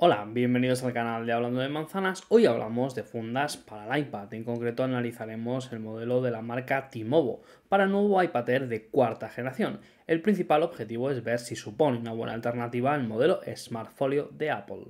Hola, bienvenidos al canal de Hablando de Manzanas. Hoy hablamos de fundas para el iPad. En concreto analizaremos el modelo de la marca Timovo para el nuevo iPad Air de cuarta generación. El principal objetivo es ver si supone una buena alternativa al modelo Smart de Apple.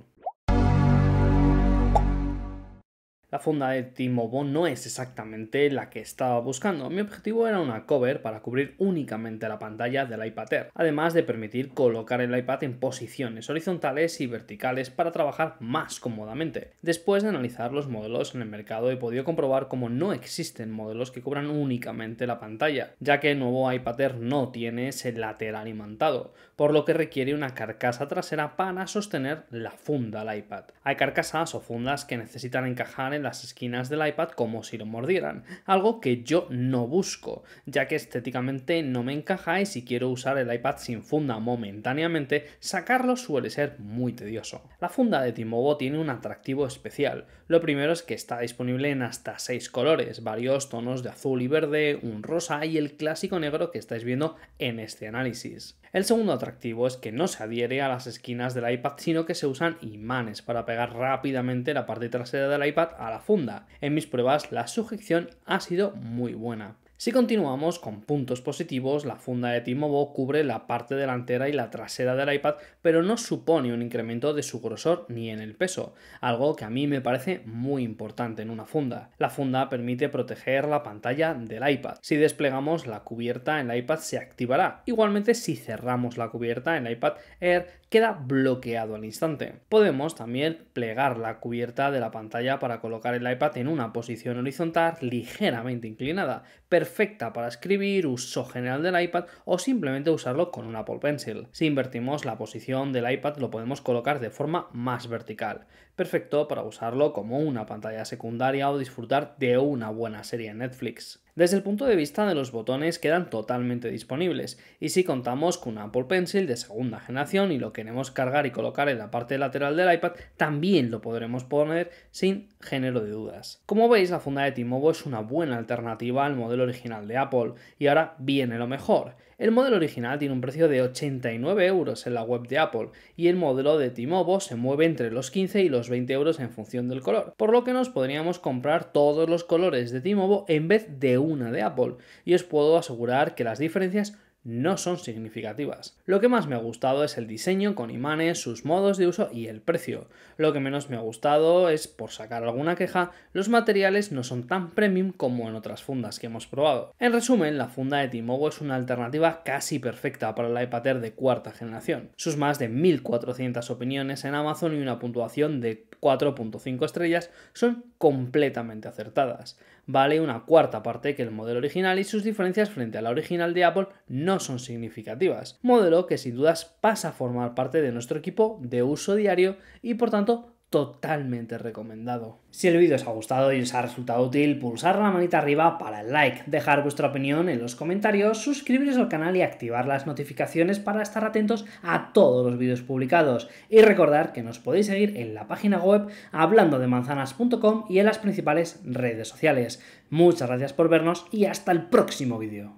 La funda de T-Mobile no es exactamente la que estaba buscando. Mi objetivo era una cover para cubrir únicamente la pantalla del iPad Air, además de permitir colocar el iPad en posiciones horizontales y verticales para trabajar más cómodamente. Después de analizar los modelos en el mercado he podido comprobar cómo no existen modelos que cubran únicamente la pantalla, ya que el nuevo iPad Air no tiene ese lateral imantado, por lo que requiere una carcasa trasera para sostener la funda al iPad. Hay carcasas o fundas que necesitan encajar en las esquinas del iPad como si lo mordieran, algo que yo no busco, ya que estéticamente no me encaja y si quiero usar el iPad sin funda momentáneamente, sacarlo suele ser muy tedioso. La funda de Timobo tiene un atractivo especial. Lo primero es que está disponible en hasta 6 colores, varios tonos de azul y verde, un rosa y el clásico negro que estáis viendo en este análisis. El segundo atractivo es que no se adhiere a las esquinas del iPad, sino que se usan imanes para pegar rápidamente la parte trasera del iPad la funda. En mis pruebas la sujeción ha sido muy buena. Si continuamos con puntos positivos, la funda de Timovo cubre la parte delantera y la trasera del iPad, pero no supone un incremento de su grosor ni en el peso, algo que a mí me parece muy importante en una funda. La funda permite proteger la pantalla del iPad. Si desplegamos la cubierta, en el iPad se activará. Igualmente, si cerramos la cubierta, en el iPad Air queda bloqueado al instante. Podemos también plegar la cubierta de la pantalla para colocar el iPad en una posición horizontal ligeramente inclinada, perfecta para escribir, uso general del iPad o simplemente usarlo con un Apple Pencil. Si invertimos la posición del iPad lo podemos colocar de forma más vertical, perfecto para usarlo como una pantalla secundaria o disfrutar de una buena serie en Netflix. Desde el punto de vista de los botones quedan totalmente disponibles y si contamos con un Apple Pencil de segunda generación y lo queremos cargar y colocar en la parte lateral del iPad, también lo podremos poner sin género de dudas. Como veis, la funda de Timobo es una buena alternativa al modelo original de Apple y ahora viene lo mejor. El modelo original tiene un precio de 89 euros en la web de Apple y el modelo de Timobo se mueve entre los 15 y los 20 euros en función del color, por lo que nos podríamos comprar todos los colores de Timobo en vez de un una de Apple y os puedo asegurar que las diferencias no son significativas. Lo que más me ha gustado es el diseño con imanes, sus modos de uso y el precio. Lo que menos me ha gustado es, por sacar alguna queja, los materiales no son tan premium como en otras fundas que hemos probado. En resumen, la funda de Timogo es una alternativa casi perfecta para el iPad Air de cuarta generación. Sus más de 1400 opiniones en Amazon y una puntuación de 4.5 estrellas son completamente acertadas. Vale una cuarta parte que el modelo original y sus diferencias frente a la original de Apple no son significativas, modelo que sin dudas pasa a formar parte de nuestro equipo de uso diario y por tanto totalmente recomendado. Si el vídeo os ha gustado y os ha resultado útil, pulsar la manita arriba para el like, dejar vuestra opinión en los comentarios, suscribiros al canal y activar las notificaciones para estar atentos a todos los vídeos publicados. Y recordar que nos podéis seguir en la página web hablando de manzanas.com y en las principales redes sociales. Muchas gracias por vernos y hasta el próximo vídeo.